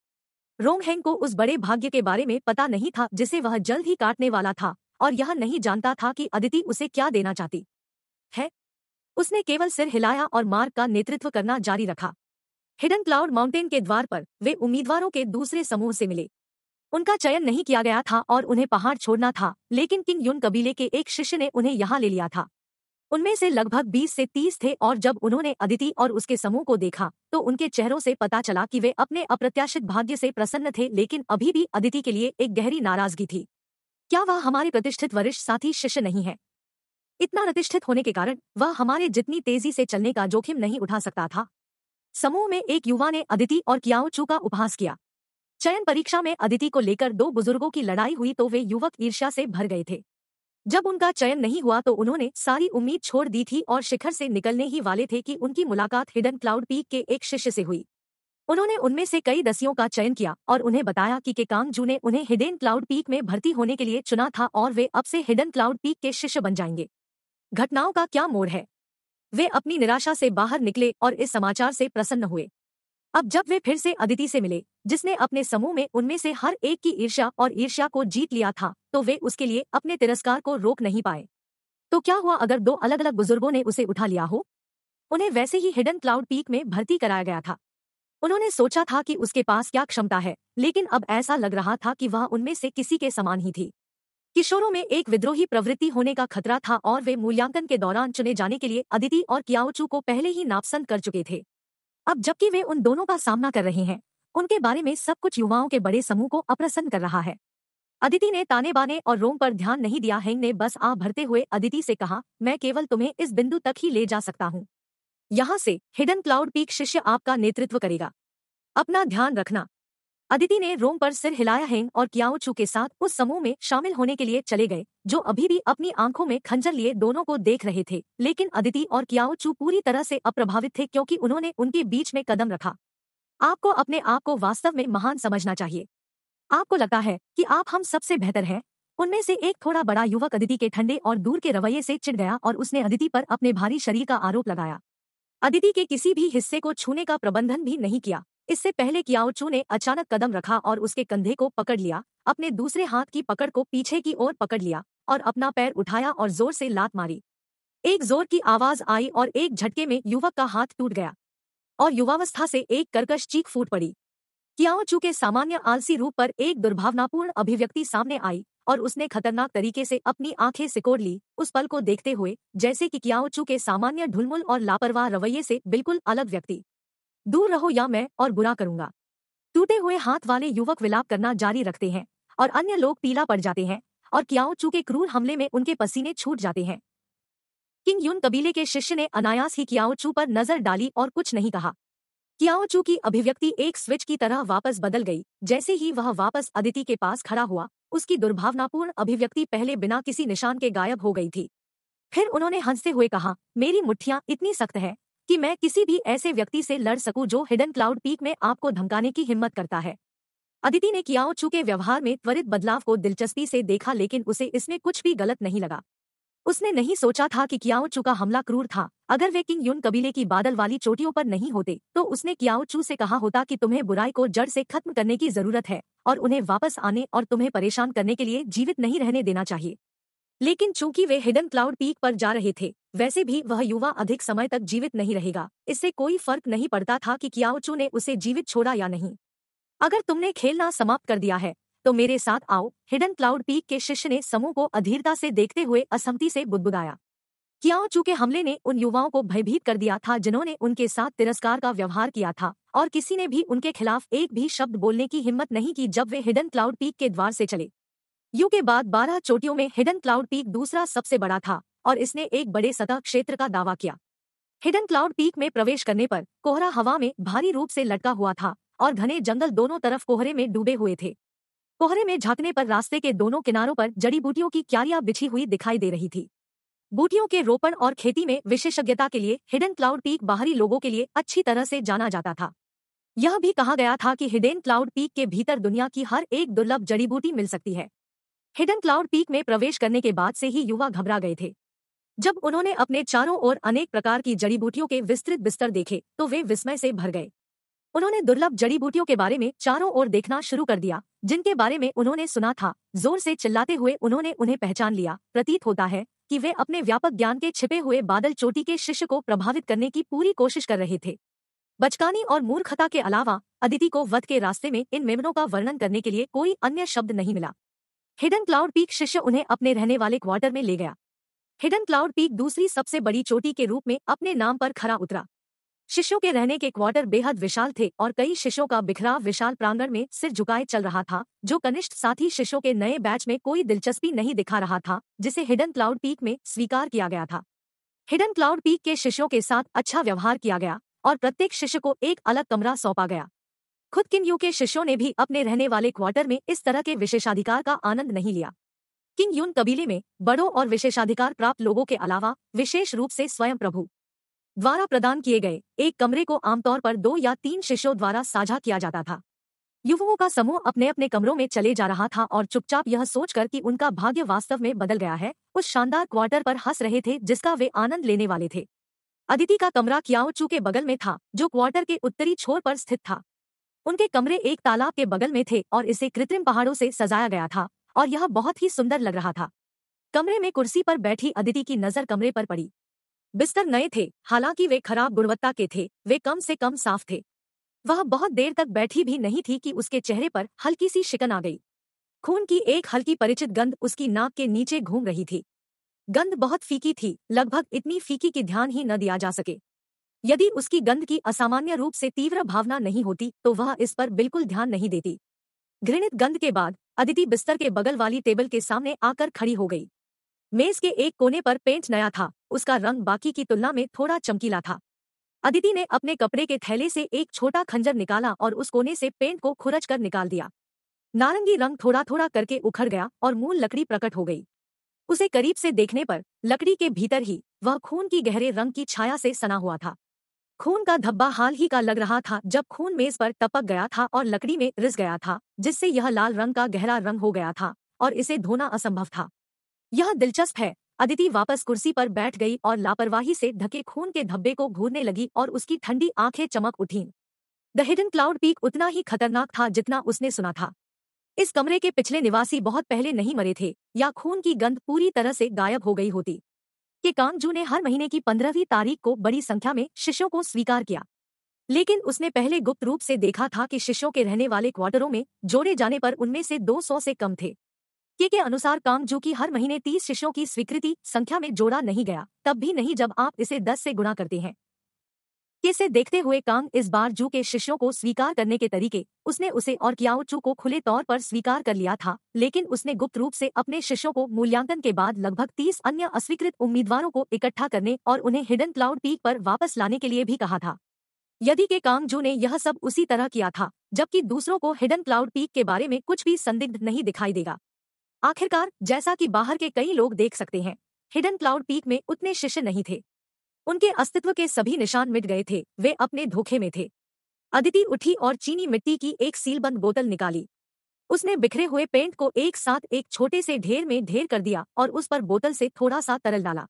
रोंग हैंग को उस बड़े भाग्य के बारे में पता नहीं था जिसे वह जल्द ही काटने वाला था और यह नहीं जानता था कि अदिति उसे क्या देना चाहती है उसने केवल सिर हिलाया और मार्ग का नेतृत्व करना जारी रखा हिडन क्लाउड माउंटेन के द्वार पर वे उम्मीदवारों के दूसरे समूह से मिले उनका चयन नहीं किया गया था और उन्हें पहाड़ छोड़ना था लेकिन किंग यून कबीले के एक शिष्य ने उन्हें यहाँ ले लिया था उनमें से लगभग 20 से 30 थे और जब उन्होंने अदिति और उसके समूह को देखा तो उनके चेहरों से पता चला कि वे अपने अप्रत्याशित भाग्य से प्रसन्न थे लेकिन अभी भी अदिति के लिए एक गहरी नाराजगी थी क्या वह हमारे प्रतिष्ठित वरिष्ठ साथी शिष्य नहीं है इतना प्रतिष्ठित होने के कारण वह हमारे जितनी तेजी से चलने का जोखिम नहीं उठा सकता था समूह में एक युवा ने अदिति और कियाओचू का उपहास किया चयन परीक्षा में अदिति को लेकर दो बुजुर्गों की लड़ाई हुई तो वे युवक ईर्ष्या से भर गए थे जब उनका चयन नहीं हुआ तो उन्होंने सारी उम्मीद छोड़ दी थी और शिखर से निकलने ही वाले थे कि उनकी मुलाकात हिडन क्लाउड पीक के एक शिष्य से हुई उन्होंने उनमें से कई दसियों का चयन किया और उन्हें बताया कि केकांगजू ने उन्हें हिडन क्लाउड पीक में भर्ती होने के लिए चुना था और वे अब से हिडन क्लाउड पीक के शिष्य बन जाएंगे घटनाओं का क्या मोड़ है वे अपनी निराशा से बाहर निकले और इस समाचार से प्रसन्न हुए अब जब वे फिर से अदिति से मिले जिसने अपने समूह में उनमें से हर एक की ईर्ष्या और ईर्ष्या को जीत लिया था तो वे उसके लिए अपने तिरस्कार को रोक नहीं पाए तो क्या हुआ अगर दो अलग अलग बुजुर्गों ने उसे उठा लिया हो उन्हें वैसे ही हिडन क्लाउड पीक में भर्ती कराया गया था उन्होंने सोचा था कि उसके पास क्या क्षमता है लेकिन अब ऐसा लग रहा था कि वह उनमें से किसी के समान ही थी किशोरों में एक विद्रोही प्रवृत्ति होने का खतरा था और वे मूल्यांकन के दौरान चुने जाने के लिए अदिति और कियाओचू को पहले ही नापसंद कर चुके थे अब जबकि वे उन दोनों का सामना कर रहे हैं उनके बारे में सब कुछ युवाओं के बड़े समूह को अप्रसन्न कर रहा है अदिति ने ताने बाने और रोम पर ध्यान नहीं दिया हैंग ने बस आ भरते हुए अदिति से कहा मैं केवल तुम्हें इस बिंदु तक ही ले जा सकता हूँ यहाँ से हिडन क्लाउड पीक शिष्य आपका नेतृत्व करेगा अपना ध्यान रखना अदिति ने रोम पर सिर हिलाया है और कियाओचू के साथ उस समूह में शामिल होने के लिए चले गए जो अभी भी अपनी आंखों में खंजर लिए दोनों को देख रहे थे लेकिन अदिति और कियाओचू पूरी तरह से अप्रभावित थे क्योंकि उन्होंने उनके बीच में कदम रखा आपको अपने आप को वास्तव में महान समझना चाहिए आपको लगता है कि आप हम सबसे बेहतर हैं उनमें से एक थोड़ा बड़ा युवक अदिति के ठंडे और दूर के रवैये से चिड़ गया और उसने अदिति पर अपने भारी शरीर का आरोप लगाया अदिति के किसी भी हिस्से को छूने का प्रबंधन भी नहीं किया इससे पहले कियाओचू ने अचानक कदम रखा और उसके कंधे को पकड़ लिया अपने दूसरे हाथ की पकड़ को पीछे की ओर पकड़ लिया और अपना पैर उठाया और जोर से लात मारी एक जोर की आवाज आई और एक झटके में युवक का हाथ टूट गया और युवावस्था से एक करकश चीख फूट पड़ी कियाओचू के सामान्य आलसी रूप पर एक दुर्भावनापूर्ण अभिव्यक्ति सामने आई और उसने खतरनाक तरीके से अपनी आंखें सिकोड़ ली उस पल को देखते हुए जैसे कि कियाओचू के सामान्य ढुलमुल और लापरवाह रवैये से बिल्कुल अलग व्यक्ति दूर रहो या मैं और बुरा करूंगा टूटे हुए हाथ वाले युवक विलाप करना जारी रखते हैं और अन्य लोग पीला पड़ जाते हैं और कियाओचू के क्रूर हमले में उनके पसीने छूट जाते हैं किंग यून कबीले के शिष्य ने अनायास ही कियाओचू पर नजर डाली और कुछ नहीं कहा कियाओचू की अभिव्यक्ति एक स्विच की तरह वापस बदल गई जैसे ही वह वापस अदिति के पास खड़ा हुआ उसकी दुर्भावनापूर्ण अभिव्यक्ति पहले बिना किसी निशान के गायब हो गई थी फिर उन्होंने हंसते हुए कहा मेरी मुठ्ठियां इतनी सख्त हैं कि मैं किसी भी ऐसे व्यक्ति से लड़ सकूं जो हिडन क्लाउड पीक में आपको धमकाने की हिम्मत करता है अदिति ने चू के व्यवहार में त्वरित बदलाव को दिलचस्पी से देखा लेकिन उसे इसमें कुछ भी गलत नहीं लगा उसने नहीं सोचा था कि चू का हमला क्रूर था अगर वे किंग यून कबीले की बादल वाली चोटियों पर नहीं होते तो उसने कियाओचू से कहा होता कि तुम्हें बुराई को जड़ से खत्म करने की जरूरत है और उन्हें वापस आने और तुम्हें परेशान करने के लिए जीवित नहीं रहने देना चाहिए लेकिन चूंकि वे हिडन क्लाउड पीक पर जा रहे थे वैसे भी वह युवा अधिक समय तक जीवित नहीं रहेगा इससे कोई फर्क नहीं पड़ता था कि कियाओचू ने उसे जीवित छोड़ा या नहीं अगर तुमने खेलना समाप्त कर दिया है तो मेरे साथ आओ हिडन क्लाउड पीक के शिष्य ने समूह को अधीरता से देखते हुए असहमति से बुदबुदाया कियाओचू के हमले ने उन युवाओं को भयभीत कर दिया था जिन्होंने उनके साथ तिरस्कार का व्यवहार किया था और किसी ने भी उनके खिलाफ एक भी शब्द बोलने की हिम्मत नहीं की जब वे हिडन क्लाउड पीक के द्वार से चले यू के बाद 12 चोटियों में हिडन क्लाउड पीक दूसरा सबसे बड़ा था और इसने एक बड़े सतह क्षेत्र का दावा किया हिडन क्लाउड पीक में प्रवेश करने पर कोहरा हवा में भारी रूप से लटका हुआ था और घने जंगल दोनों तरफ कोहरे में डूबे हुए थे कोहरे में झांकने पर रास्ते के दोनों किनारों पर जड़ी बूटियों की क्यारियां बिछी हुई दिखाई दे रही थी बूटियों के रोपण और खेती में विशेषज्ञता के लिए हिडन क्लाउड पीक बाहरी लोगों के लिए अच्छी तरह से जाना जाता था यह भी कहा गया था कि हिडन क्लाउड पीक के भीतर दुनिया की हर एक दुर्लभ जड़ी बूटी मिल सकती है हिडन क्लाउड पीक में प्रवेश करने के बाद से ही युवा घबरा गए थे जब उन्होंने अपने चारों ओर अनेक प्रकार की जड़ी बूटियों के विस्तृत बिस्तर देखे तो वे विस्मय से भर गए उन्होंने दुर्लभ जड़ी बूटियों के बारे में चारों ओर देखना शुरू कर दिया जिनके बारे में उन्होंने सुना था जोर से चिल्लाते हुए उन्होंने उन्हें पहचान लिया प्रतीत होता है कि वे अपने व्यापक ज्ञान के छिपे हुए बादल चोटी के शिष्य को प्रभावित करने की पूरी कोशिश कर रहे थे बचकानी और मूर्खता के अलावा अदिति को वध के रास्ते में इन मेमनों का वर्णन करने के लिए कोई अन्य शब्द नहीं मिला हिडन क्लाउड पीक शिष्य उन्हें अपने रहने वाले क्वार्टर में ले गया हिडन क्लाउड पीक दूसरी सबसे बड़ी चोटी के रूप में अपने नाम पर खरा उतरा शिष्यों के रहने के क्वार्टर बेहद विशाल थे और कई शिष्यों का बिखराव विशाल प्रांगण में सिर झुकाए चल रहा था जो कनिष्ठ साथी शिष्यों के नए बैच में कोई दिलचस्पी नहीं दिखा रहा था जिसे हिडन क्लाउड पीक में स्वीकार किया गया था हिडन क्लाउड पीक के शिष्यों के साथ अच्छा व्यवहार किया गया और प्रत्येक शिष्य को एक अलग कमरा सौंपा गया खुद किंग यू के शिष्यों ने भी अपने रहने वाले क्वार्टर में इस तरह के विशेषाधिकार का आनंद नहीं लिया किंग यून कबीले में बड़ों और विशेषाधिकार प्राप्त लोगों के अलावा विशेष रूप से स्वयं प्रभु द्वारा प्रदान किए गए एक कमरे को आमतौर पर दो या तीन शिष्यों द्वारा साझा किया जाता था युवाओं का समूह अपने अपने कमरों में चले जा रहा था और चुपचाप यह सोचकर कि उनका भाग्य वास्तव में बदल गया है उस शानदार क्वार्टर पर हंस रहे थे जिसका वे आनंद लेने वाले थे अदिति का कमरा क्याओचू के बगल में था जो क्वार्टर के उत्तरी छोर पर स्थित था उनके कमरे एक तालाब के बगल में थे और इसे कृत्रिम पहाड़ों से सजाया गया था और यह बहुत ही सुंदर लग रहा था कमरे में कुर्सी पर बैठी अदिति की नजर कमरे पर पड़ी बिस्तर नए थे हालांकि वे खराब गुणवत्ता के थे वे कम से कम साफ थे वह बहुत देर तक बैठी भी नहीं थी कि उसके चेहरे पर हल्की सी शिकन आ गई खून की एक हल्की परिचित गंध उसकी नाक के नीचे घूम रही थी गंध बहुत फीकी थी लगभग इतनी फीकी कि ध्यान ही न दिया जा सके यदि उसकी गंध की असामान्य रूप से तीव्र भावना नहीं होती तो वह इस पर बिल्कुल ध्यान नहीं देती घृणित गंध के बाद अदिति बिस्तर के बगल वाली टेबल के सामने आकर खड़ी हो गई मेज के एक कोने पर पेंट नया था उसका रंग बाकी की तुलना में थोड़ा चमकीला था अदिति ने अपने कपड़े के थैले से एक छोटा खंजर निकाला और उस कोने से पेंट को खुरच कर निकाल दिया नारंगी रंग थोड़ा थोड़ा करके उखड़ गया और मूल लकड़ी प्रकट हो गई उसे करीब से देखने पर लकड़ी के भीतर ही वह खून की गहरे रंग की छाया से सना हुआ था खून का धब्बा हाल ही का लग रहा था जब खून मेज पर टपक गया था और लकड़ी में रिस गया था जिससे यह लाल रंग का गहरा रंग हो गया था और इसे धोना असंभव था यह दिलचस्प है अदिति वापस कुर्सी पर बैठ गई और लापरवाही से ढके खून के धब्बे को घूरने लगी और उसकी ठंडी आंखें चमक उठीं द हिडन क्लाउड पीक उतना ही खतरनाक था जितना उसने सुना था इस कमरे के पिछले निवासी बहुत पहले नहीं मरे थे या खून की गंध पूरी तरह से गायब हो गई होती कि कांगजू ने हर महीने की पंद्रहवीं तारीख को बड़ी संख्या में शिष्यों को स्वीकार किया लेकिन उसने पहले गुप्त रूप से देखा था कि शिष्यों के रहने वाले क्वार्टरों में जोड़े जाने पर उनमें से 200 से कम थे के के अनुसार कांगजू की हर महीने तीस शिष्यों की स्वीकृति संख्या में जोड़ा नहीं गया तब भी नहीं जब आप इसे दस से गुणा करते हैं से देखते हुए कांग इस बार जू के शिष्यों को स्वीकार करने के तरीके उसने उसे और क्याओ चू को खुले तौर पर स्वीकार कर लिया था लेकिन उसने गुप्त रूप से अपने शिष्यों को मूल्यांकन के बाद लगभग तीस अन्य अस्वीकृत उम्मीदवारों को इकट्ठा करने और उन्हें हिडन क्लाउड पीक पर वापस लाने के लिए भी कहा था यदि के कांग जू ने यह सब उसी तरह किया था जबकि दूसरों को हिडन क्लाउड पीक के बारे में कुछ भी संदिग्ध नहीं दिखाई देगा आखिरकार जैसा कि बाहर के कई लोग देख सकते हैं हिडन क्लाउड पीक में उतने शिष्य नहीं थे उनके अस्तित्व के सभी निशान मिट गए थे वे अपने धोखे में थे अदिति उठी और चीनी मिट्टी की एक सीलबंद बोतल निकाली उसने बिखरे हुए पेंट को एक साथ एक छोटे से ढेर में ढेर कर दिया और उस पर बोतल से थोड़ा सा तरल डाला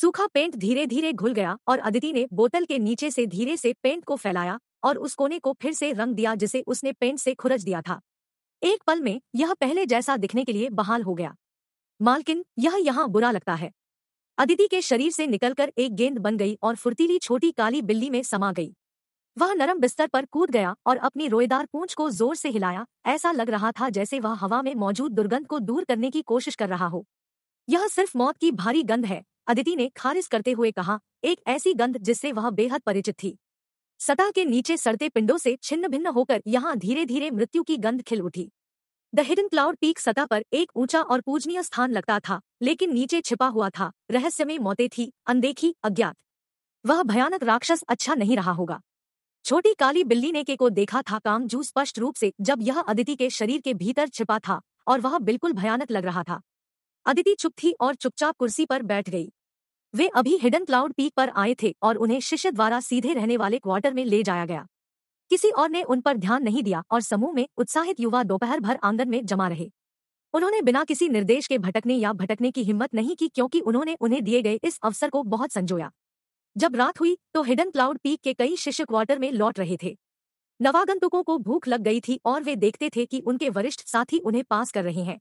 सूखा पेंट धीरे धीरे घुल गया और अदिति ने बोतल के नीचे से धीरे से पेंट को फैलाया और उस कोने को फिर से रंग दिया जिसे उसने पेंट से खुरच दिया था एक पल में यह पहले जैसा दिखने के लिए बहाल हो गया मालकिन यह यहाँ बुरा लगता है अदिति के शरीर से निकलकर एक गेंद बन गई और फुर्तीली छोटी काली बिल्ली में समा गई वह नरम बिस्तर पर कूद गया और अपनी रोएदार पूंछ को जोर से हिलाया ऐसा लग रहा था जैसे वह हवा में मौजूद दुर्गंध को दूर करने की कोशिश कर रहा हो यह सिर्फ मौत की भारी गंध है अदिति ने खारिज करते हुए कहा एक ऐसी गंध जिससे वह बेहद परिचित थी सतह के नीचे सड़ते पिंडों से छिन्न भिन्न होकर यहाँ धीरे धीरे मृत्यु की गंध खिल उठी द हिडन क्लाउड पीक सतह पर एक ऊंचा और पूजनीय स्थान लगता था लेकिन नीचे छिपा हुआ था रहस्य में मौतें थी अनदेखी अज्ञात वह भयानक राक्षस अच्छा नहीं रहा होगा छोटी काली बिल्ली ने के को देखा था काम जू स्पष्ट रूप से जब यह अदिति के शरीर के भीतर छिपा था और वह बिल्कुल भयानक लग रहा था अदिति चुप थी और चुपचाप कुर्सी पर बैठ गई वे अभी हिडन क्लाउड पीक पर आए थे और उन्हें शिष्य द्वारा सीधे रहने वाले क्वार्टर में ले जाया गया किसी और ने उन पर ध्यान नहीं दिया और समूह में उत्साहित युवा दोपहर भर आंगन में जमा रहे उन्होंने बिना किसी निर्देश के भटकने या भटकने की हिम्मत नहीं की क्योंकि उन्होंने उन्हें दिए गए इस अवसर को बहुत संजोया जब रात हुई तो हिडन क्लाउड पीक के कई शिष्य क्वार्टर में लौट रहे थे नवागंतुकों को भूख लग गई थी और वे देखते थे कि उनके वरिष्ठ साथी उन्हें पास कर रहे हैं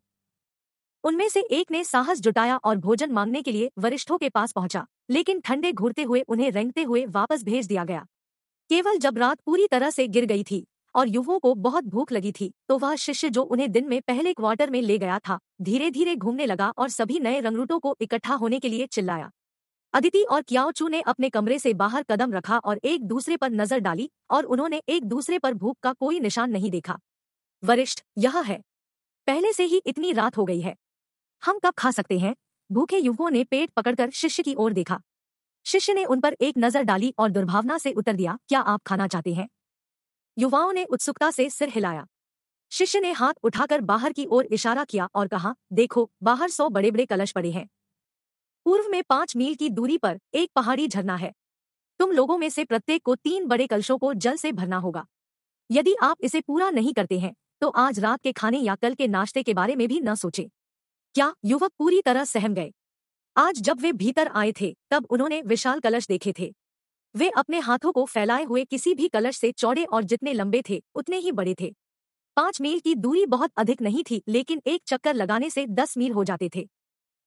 उनमें से एक ने साहस जुटाया और भोजन मांगने के लिए वरिष्ठों के पास पहुंचा लेकिन ठंडे घूरते हुए उन्हें रेंगते हुए वापस भेज दिया गया केवल जब रात पूरी तरह से गिर गई थी और युवों को बहुत भूख लगी थी तो वह शिष्य जो उन्हें दिन में पहले क्वार्टर में ले गया था धीरे धीरे घूमने लगा और सभी नए रंगरूटों को इकट्ठा होने के लिए चिल्लाया अदिति और क्याओचू ने अपने कमरे से बाहर कदम रखा और एक दूसरे पर नजर डाली और उन्होंने एक दूसरे पर भूख का कोई निशान नहीं देखा वरिष्ठ यह है पहले से ही इतनी रात हो गई है हम कब खा सकते हैं भूखे युवकों ने पेट पकड़कर शिष्य की ओर देखा शिष्य ने उन पर एक नजर डाली और दुर्भावना से उत्तर दिया क्या आप खाना चाहते हैं युवाओं ने उत्सुकता से सिर हिलाया शिष्य ने हाथ उठाकर बाहर की ओर इशारा किया और कहा देखो बाहर सौ बड़े बड़े कलश पड़े हैं पूर्व में पांच मील की दूरी पर एक पहाड़ी झरना है तुम लोगों में से प्रत्येक को तीन बड़े कलशों को जल से भरना होगा यदि आप इसे पूरा नहीं करते हैं तो आज रात के खाने या कल के नाश्ते के बारे में भी न सोचें क्या युवक पूरी तरह सहम गए आज जब वे भीतर आए थे तब उन्होंने विशाल कलश देखे थे वे अपने हाथों को फैलाए हुए किसी भी कलश से चौड़े और जितने लंबे थे उतने ही बड़े थे पांच मील की दूरी बहुत अधिक नहीं थी लेकिन एक चक्कर लगाने से दस मील हो जाते थे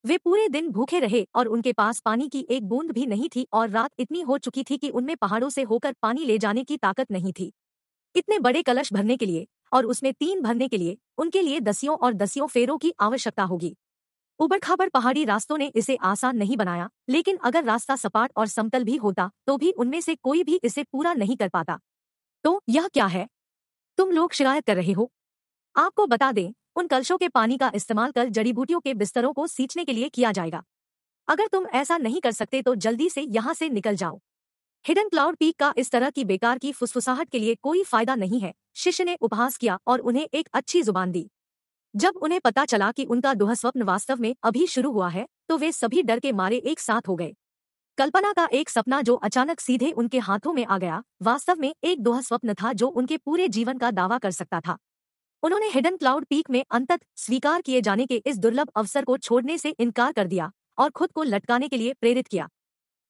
वे पूरे दिन भूखे रहे और उनके पास पानी की एक बूंद भी नहीं थी और रात इतनी हो चुकी थी कि उनमें पहाड़ों से होकर पानी ले जाने की ताकत नहीं थी इतने बड़े कलश भरने के लिए और उसमें तीन भरने के लिए उनके लिए दसियों और दसियों फेरों की आवश्यकता होगी उबड़ खाबड़ पहाड़ी रास्तों ने इसे आसान नहीं बनाया लेकिन अगर रास्ता सपाट और समतल भी होता तो भी उनमें से कोई भी इसे पूरा नहीं कर पाता तो यह क्या है तुम लोग शिकायत कर रहे हो आपको बता दें उन कलशों के पानी का इस्तेमाल कर जड़ी बूटियों के बिस्तरों को सींचने के लिए किया जाएगा अगर तुम ऐसा नहीं कर सकते तो जल्दी से यहाँ से निकल जाओ हिडन क्लाउड पीक का इस तरह की बेकार की फुसफुसाहट के लिए कोई फायदा नहीं है शिष्य ने उपहास किया और उन्हें एक अच्छी जुबान दी जब उन्हें पता चला कि उनका दोह स्वप्न वास्तव में अभी शुरू हुआ है तो वे सभी डर के मारे एक साथ हो गए कल्पना का एक सपना जो अचानक सीधे उनके हाथों में आ गया वास्तव में एक दोह स्वप्न था जो उनके पूरे जीवन का दावा कर सकता था उन्होंने हिडन क्लाउड पीक में अंतत स्वीकार किए जाने के इस दुर्लभ अवसर को छोड़ने से इनकार कर दिया और खुद को लटकाने के लिए प्रेरित किया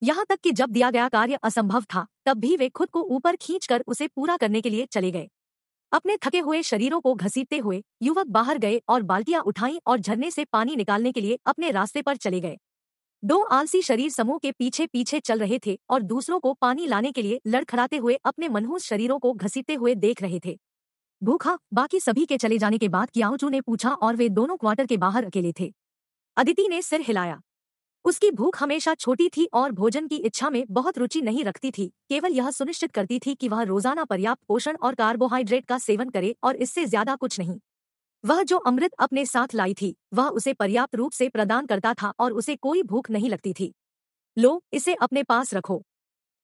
यहाँ तक कि जब दिया गया कार्य असंभव था तब भी वे खुद को ऊपर खींचकर उसे पूरा करने के लिए चले गए अपने थके हुए शरीरों को घसीटते हुए युवक बाहर गए और बाल्टियां उठाई और झरने से पानी निकालने के लिए अपने रास्ते पर चले गए दो आलसी शरीर समूह के पीछे पीछे चल रहे थे और दूसरों को पानी लाने के लिए लड़खड़ाते हुए अपने मनहूस शरीरों को घसीटते हुए देख रहे थे भूखा बाकी सभी के चले जाने के बाद कियाओजू ने पूछा और वे दोनों क्वार्टर के बाहर अकेले थे अदिति ने सिर हिलाया उसकी भूख हमेशा छोटी थी और भोजन की इच्छा में बहुत रुचि नहीं रखती थी केवल यह सुनिश्चित करती थी कि वह रोजाना पर्याप्त पोषण और कार्बोहाइड्रेट का सेवन करे और इससे ज्यादा कुछ नहीं वह जो अमृत अपने साथ लाई थी वह उसे पर्याप्त रूप से प्रदान करता था और उसे कोई भूख नहीं लगती थी लो इसे अपने पास रखो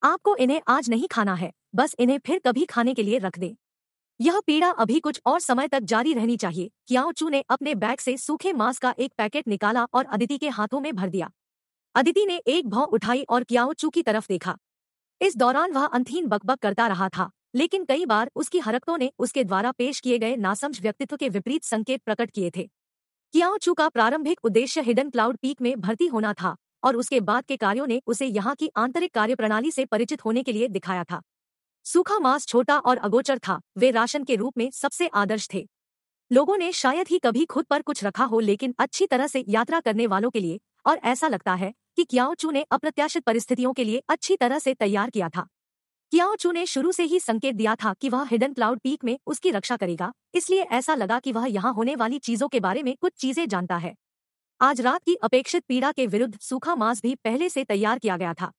आपको इन्हें आज नहीं खाना है बस इन्हें फिर कभी खाने के लिए रख दे यह पीड़ा अभी कुछ और समय तक जारी रहनी चाहिए क्याओचू ने अपने बैग से सूखे मांस का एक पैकेट निकाला और अदिति के हाथों में भर दिया अदिति ने एक भौं उठाई और कियाओचू की तरफ देखा इस दौरान वह अंतहीन बकबक करता रहा था लेकिन कई बार उसकी हरकतों ने उसके द्वारा पेश किए गए नासमझ व्यक्तित्व के विपरीत संकेत प्रकट किए थे कियाओचू का प्रारंभिक उद्देश्य हिडन क्लाउड पीक में भर्ती होना था और उसके बाद के कार्यों ने उसे यहाँ की आंतरिक कार्यप्रणाली से परिचित होने के लिए दिखाया था सूखा मांस छोटा और अगोचर था वे राशन के रूप में सबसे आदर्श थे लोगों ने शायद ही कभी खुद पर कुछ रखा हो लेकिन अच्छी तरह से यात्रा करने वालों के लिए और ऐसा लगता है कि क्याओचू ने अप्रत्याशित परिस्थितियों के लिए अच्छी तरह से तैयार किया था क्याओचू ने शुरू से ही संकेत दिया था कि वह हिडन क्लाउड पीक में उसकी रक्षा करेगा इसलिए ऐसा लगा कि वह यहाँ होने वाली चीजों के बारे में कुछ चीजें जानता है आज रात की अपेक्षित पीड़ा के विरुद्ध सूखा मांस भी पहले से तैयार किया गया था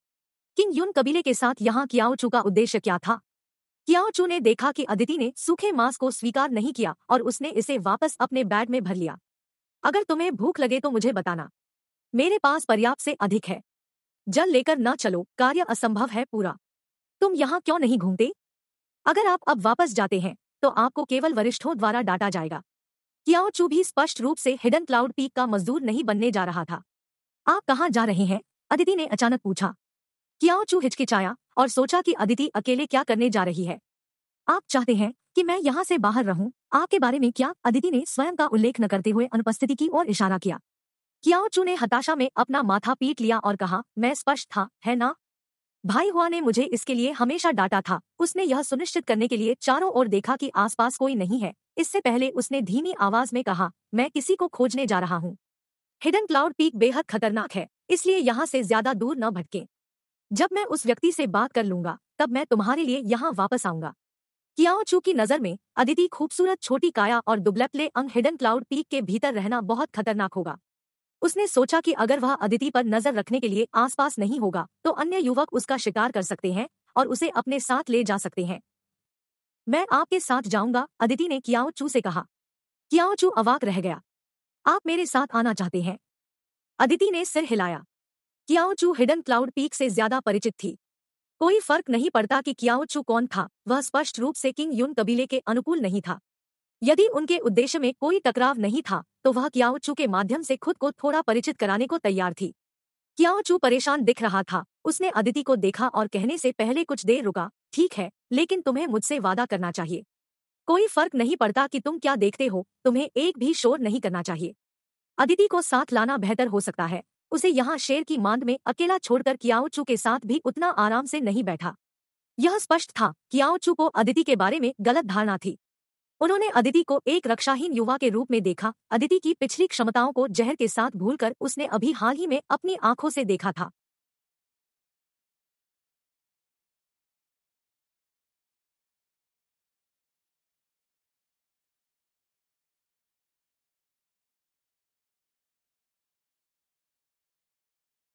किंग युन कबीले के साथ यहाँ कियाओचू का उद्देश्य क्या था कियाओचू ने देखा कि अदिति ने सूखे मांस को स्वीकार नहीं किया और उसने इसे वापस अपने बैग में भर लिया अगर तुम्हें भूख लगे तो मुझे बताना मेरे पास पर्याप्त से अधिक है जल लेकर न चलो कार्य असंभव है पूरा तुम यहाँ क्यों नहीं घूमते अगर आप अब वापस जाते हैं तो आपको केवल वरिष्ठों द्वारा डांटा जाएगा क्या चू भी स्पष्ट रूप से हिडन क्लाउड पीक का मजदूर नहीं बनने जा रहा था आप कहाँ जा रहे हैं अदिति ने अचानक पूछा क्या चू हिचकिचाया और सोचा कि अदिति अकेले क्या करने जा रही है आप चाहते हैं कि मैं यहाँ से बाहर रहूं आपके बारे में क्या अदिति ने स्वयं का उल्लेख न करते हुए अनुपस्थिति की ओर इशारा किया कियाओचू ने हताशा में अपना माथा पीट लिया और कहा मैं स्पष्ट था है ना भाई हुआ ने मुझे इसके लिए हमेशा डांटा था उसने यह सुनिश्चित करने के लिए चारों ओर देखा कि आसपास कोई नहीं है इससे पहले उसने धीमी आवाज में कहा मैं किसी को खोजने जा रहा हूँ हिडन क्लाउड पीक बेहद खतरनाक है इसलिए यहाँ से ज्यादा दूर न भटके जब मैं उस व्यक्ति से बात कर लूंगा तब मैं तुम्हारे लिए यहाँ वापस आऊंगा कियाओचू की नजर में अदिति खूबसूरत छोटी काया और दुबलपले अंग हिडन क्लाउड पीक के भीतर रहना बहुत खतरनाक होगा उसने सोचा कि अगर वह अदिति पर नजर रखने के लिए आसपास नहीं होगा तो अन्य युवक उसका शिकार कर सकते हैं और उसे अपने साथ ले जा सकते हैं मैं आपके साथ जाऊंगा अदिति ने कियाओ चू से कहा कियाओ चू अवाक रह गया आप मेरे साथ आना चाहते हैं अदिति ने सिर हिलाया कियाओ चू हिडन क्लाउड पीक से ज्यादा परिचित थी कोई फर्क नहीं पड़ता कि कियाओ चू कौन था वह स्पष्ट रूप से किंग यून कबीले के अनुकूल नहीं था यदि उनके उद्देश्य में कोई टकराव नहीं था तो वह क्याओचू के माध्यम से खुद को थोड़ा परिचित कराने को तैयार थी क्याओचू परेशान दिख रहा था उसने अदिति को देखा और कहने से पहले कुछ देर रुका ठीक है लेकिन तुम्हें मुझसे वादा करना चाहिए कोई फर्क नहीं पड़ता कि तुम क्या देखते हो तुम्हें एक भी शोर नहीं करना चाहिए अदिति को साथ लाना बेहतर हो सकता है उसे यहाँ शेर की मांद में अकेला छोड़कर कियाओचू के साथ भी उतना आराम से नहीं बैठा यह स्पष्ट था कियाओचू को अदिति के बारे में गलत धारणा थी उन्होंने अदिति को एक रक्षाहीन युवा के रूप में देखा अदिति की पिछली क्षमताओं को जहर के साथ भूलकर उसने अभी हाल ही में अपनी आंखों से देखा था